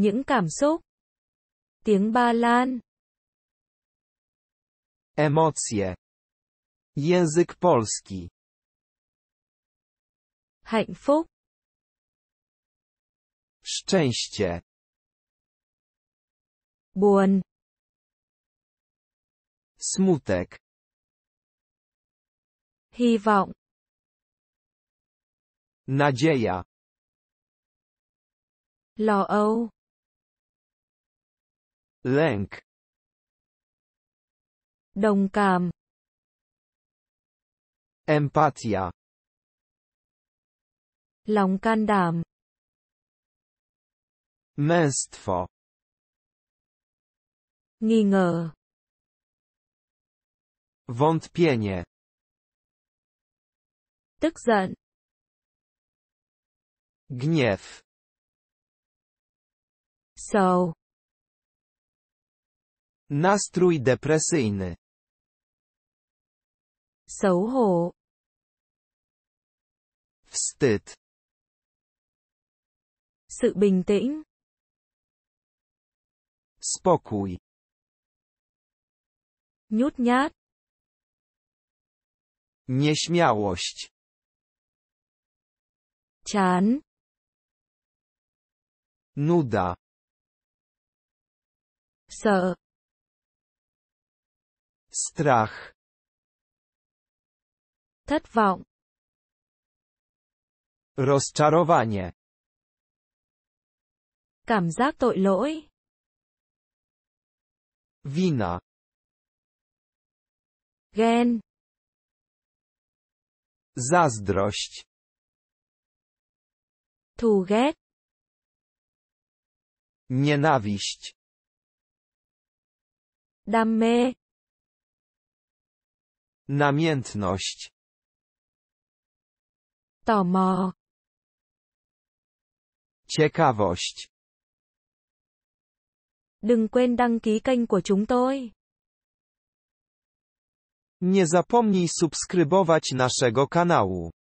những cảm xúc tiếng Ba Lan emocje język polski hạnh phúc szczęście buồn smutek hy vọng nadzieja lo âu Lęk. Đồng cảm. Empatia. Lòng can đảm. Męstwo. Nghi ngờ. Wątpienie. Tức giận. Gniew. Sầu. Nastrój depresyjny. Xấu hổ. Wstyd. Sự bình tĩnh. Spokój. Nhút nhát. Nieśmiałość. Chán. Nuda. Sợ. Strach. Thất vọng. Rozczarowanie. Cảm giác tội lỗi. Wina. Ghen. Zazdrość. Thù ghét. Nienawiść. Đam mê. Namiętność. tomo, Ciekawość. Đừng quên đăng ký kênh của chúng tôi. Nie zapomnij subskrybować naszego kanału.